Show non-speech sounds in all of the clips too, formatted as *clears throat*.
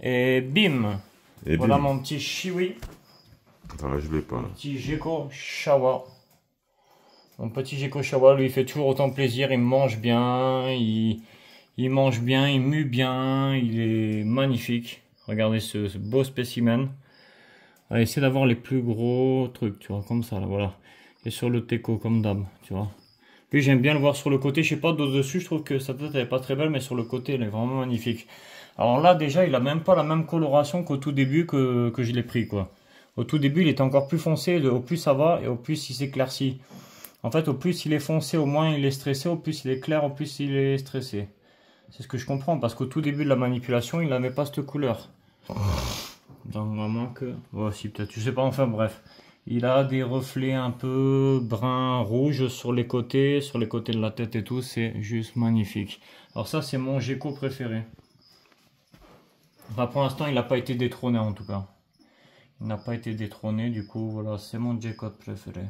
Et bim Voilà mon petit chiwi. Attends, je vais pas. petit gecko shawa. Mon petit gecko shawa, lui, il fait toujours autant plaisir. Il mange bien, il, il mange bien, il mue bien. Il est magnifique. Regardez ce, beau spécimen. Essayez d'avoir les plus gros trucs, tu vois, comme ça, là, voilà. Et sur le teco, comme d'hab, tu vois. Puis j'aime bien le voir sur le côté. Je sais pas, dessus, je trouve que sa tête, elle est pas très belle, mais sur le côté, elle est vraiment magnifique. Alors là, déjà, il a même pas la même coloration qu'au tout début que, que je l'ai pris, quoi. Au tout début, il était encore plus foncé. Au plus ça va et au plus il s'éclaircit. En fait, au plus il est foncé, au moins il est stressé. Au plus il est clair, au plus il est stressé. C'est ce que je comprends, parce qu'au tout début de la manipulation, il n'avait pas cette couleur. Donc, vraiment que... Voici, oh, si peut-être, je sais pas, enfin, bref. Il a des reflets un peu brun rouge sur les côtés, sur les côtés de la tête et tout. C'est juste magnifique. Alors ça, c'est mon GECO préféré. Enfin, bah, pour l'instant, il n'a pas été détrôné en tout cas. Il n'a pas été détrôné, du coup, voilà, c'est mon gecko préféré.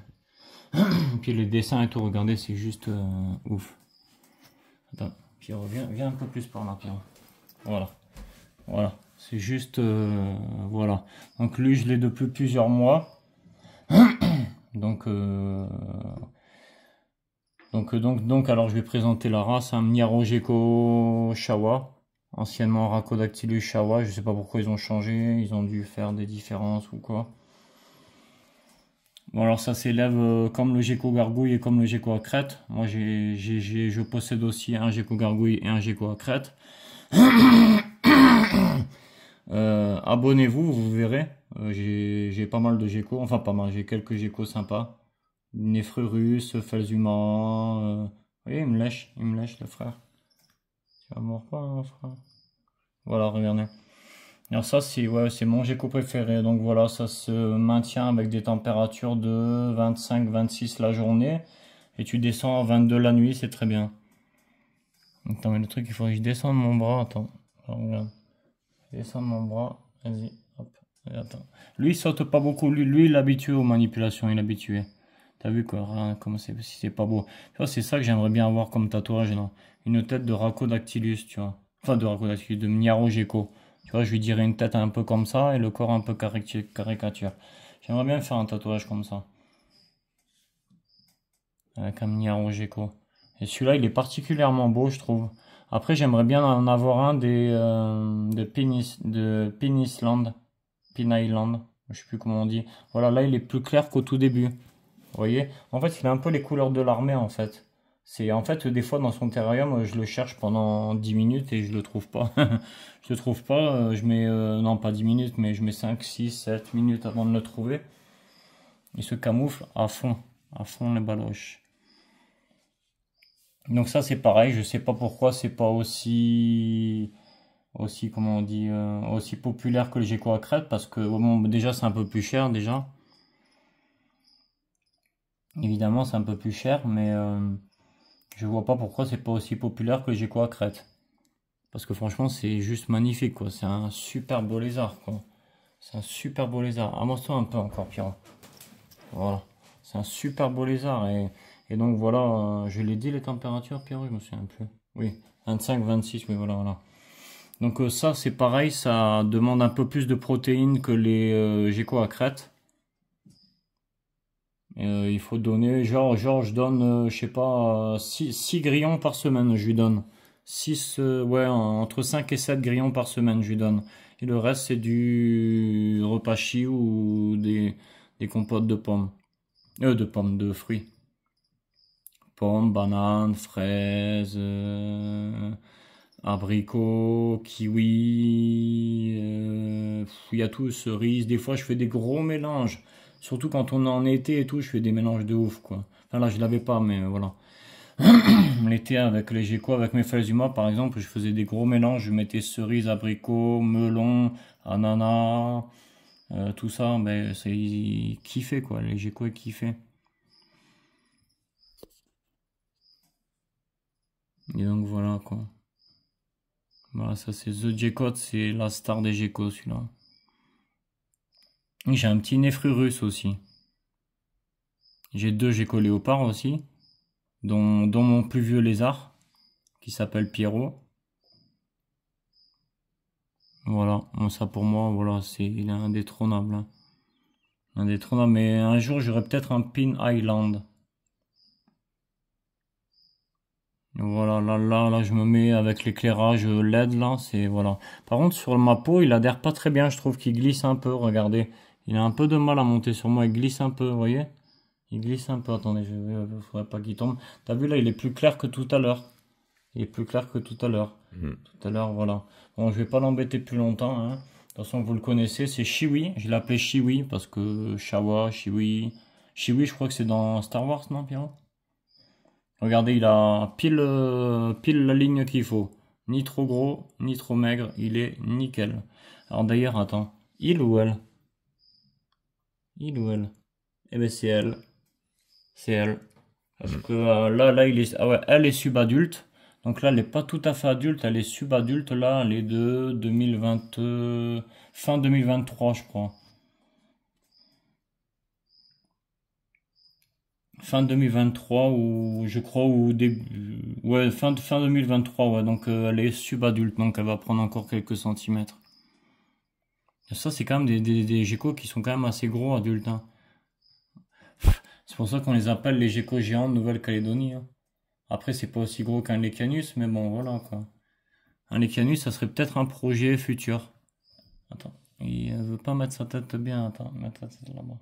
*clears throat* Puis les dessins et tout, regardez, c'est juste euh, ouf. Attends, Pierre, viens, viens, un peu plus par là, Pierre. Voilà. Voilà. C'est juste. Euh, voilà. Donc lui, je l'ai depuis plusieurs mois donc, euh, donc, euh, donc, donc, alors je vais présenter la race, un hein. Gecko Shawa, anciennement Racodactylus Shawa, je ne sais pas pourquoi ils ont changé, ils ont dû faire des différences ou quoi. Bon alors ça s'élève euh, comme le Gecko Gargouille et comme le Gecko à crête. Moi je possède aussi un Gecko Gargouille et un Gecko à crête. *coughs* Abonnez-vous, vous verrez. Euh, j'ai pas mal de geckos, enfin pas mal, j'ai quelques GECO sympas. Nefrurus, Falzuman. Euh, oui Vous il me lèche, il me lèche le frère. Tu vas mourir pas, hein, frère. Voilà, regardez. Alors ça, c'est ouais, mon gecko préféré. Donc voilà, ça se maintient avec des températures de 25-26 la journée. Et tu descends à 22 la nuit, c'est très bien. Attends, mais le truc, il faudrait que je descende mon bras. Attends, descends mon bras. Vas-y. Lui, il saute pas beaucoup. Lui, lui il est habitué aux manipulations. Il est habitué. T'as vu quoi hein, Comment c'est c'est pas beau. Tu vois, c'est ça que j'aimerais bien avoir comme tatouage, non Une tête de Racodactylus, tu vois. Enfin, de Racodactylus, de Mniarogeko. Tu vois, je lui dirais une tête un peu comme ça et le corps un peu caricature. J'aimerais bien faire un tatouage comme ça. Avec un Mniarogeko. Et celui-là, il est particulièrement beau, je trouve. Après, j'aimerais bien en avoir un des, euh, de, Penis, de Penisland. Pin Island. Je sais plus comment on dit. Voilà, là, il est plus clair qu'au tout début. Vous voyez En fait, il a un peu les couleurs de l'armée, en fait. C'est en fait des fois dans son terrarium, je le cherche pendant 10 minutes et je le trouve pas. *laughs* je le trouve pas, euh, je mets euh, non pas 10 minutes mais je mets 5 6 7 minutes avant de le trouver. Il se camoufle à fond, à fond les baloches. Donc ça c'est pareil, je sais pas pourquoi c'est pas aussi aussi comment on dit euh, aussi populaire que le Gecko à crête parce que déjà c'est un peu plus cher déjà évidemment c'est un peu plus cher mais je euh, je vois pas pourquoi c'est pas aussi populaire que le Gecko à crête parce que franchement c'est juste magnifique quoi c'est un super beau lézard quoi c'est un super beau lézard avance-toi un peu encore Pierre voilà c'est un super beau lézard et, donc voilà euh, je l'ai dit les températures Pierre je me souviens oui 25 26 mais voilà voilà donc euh, ça c'est pareil, ça demande un peu plus de protéines que les euh, geckos à crête. Euh, il faut donner, genre, genre je donne, je sais pas, 6, grillons par semaine, je lui donne. 6, ouais, entre 5 et 7 grillons par semaine, je lui donne. Et le reste, c'est du repas ou des, des compotes de pommes. de pommes, de fruits. Pommes, bananes, fraises, abricot, kiwi, euh, il y a tout, cerise. Des fois, je fais des gros mélanges. Surtout quand on est en été et tout, je fais des mélanges de ouf, quoi. Enfin, là, je l'avais pas, mais euh, voilà. *clears throat* L'été, avec les Géco, avec mes feuilles par exemple, je faisais des gros mélanges. Je mettais cerise, abricot, melon, ananas, euh, tout ça. Mais ben, c'est kiffé, quoi. Les Géco, ils kiffaient. Et donc, voilà, quoi. Voilà, ça c'est The c'est la star des geckos, celui-là. J'ai un petit russe aussi. J'ai deux Gecko léopards aussi, dont, mon plus vieux lézard, qui s'appelle Pierrot. Voilà, ça pour moi, voilà, c'est il est hein. Indétrônable, mais un jour j'aurai peut-être un Pin Island. Voilà, là, là, là, je me mets avec l'éclairage LED, là, c'est, voilà. Par contre, sur ma peau, il adhère pas très bien, je trouve qu'il glisse un peu, regardez. Il a un peu de mal à monter sur moi, il glisse un peu, vous voyez Il glisse un peu, attendez, je ne euh, faudrait pas qu'il tombe. T'as vu, là, il est plus clair que tout à l'heure. Il est plus clair que tout à l'heure. Hmm. Tout à l'heure, voilà. Bon, je vais pas l'embêter plus longtemps, hein. De toute façon, vous le connaissez, c'est chiwi Je l'appelais chiwi parce que Shawa, chiwi Chiwi, je crois que c'est dans Star Wars, non, Pierrot Regardez, il a pile, euh, pile la ligne qu'il faut. Ni trop gros, ni trop maigre, il est nickel. Alors d'ailleurs, attends, il ou elle Il ou elle Eh bien c'est elle. C'est elle. Parce que euh, là, là, il est... Ah ouais, elle est subadulte. Donc là, elle n'est pas tout à fait adulte, elle est subadulte. Là, elle est de 2020... Euh, fin 2023, je crois. fin 2023 ou je crois ou début ouais fin fin 2023 ouais donc euh, elle est subadulte donc elle va prendre encore quelques centimètres ça c'est quand même des, des, qui sont quand même assez gros adultes hein. c'est pour ça qu'on les appelle les geckos géants de Nouvelle-Calédonie hein. après c'est pas aussi gros qu'un lecanus mais bon voilà quoi un lecanus ça serait peut-être un projet futur attends il veut pas mettre sa tête bien attends mettre sa tête là-bas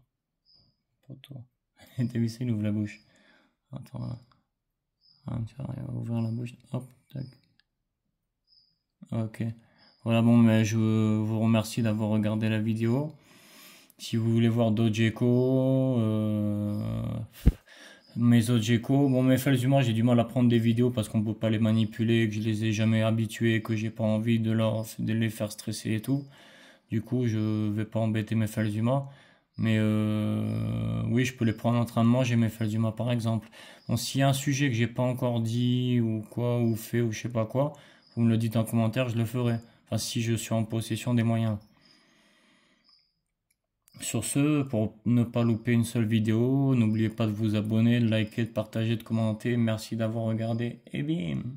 pour *laughs* T'as vu ça, il ouvre la bouche. Attends, là. Hein. Ah, il ouvrir la bouche. Hop, tac. Ok. Voilà, bon, mais je vous remercie d'avoir regardé la vidéo. Si vous voulez voir d'autres Géco... Euh, mes autres geckos, bon, mes humains, j'ai du mal à prendre des vidéos parce qu'on ne peut pas les manipuler, que je les ai jamais habitués, que j'ai pas envie de, leur, de les faire stresser et tout. Du coup, je vais pas embêter mes humains. Mais euh, oui, je peux les prendre en entraînement. J'ai mes Falzuma par exemple. Bon, s'il y a un sujet que j'ai pas encore dit ou quoi ou fait ou je sais pas quoi, vous me le dites en commentaire, je le ferai. Enfin, si je suis en possession des moyens. Sur ce, pour ne pas louper une seule vidéo, n'oubliez pas de vous abonner, de liker, de partager, de commenter. Merci d'avoir regardé et bim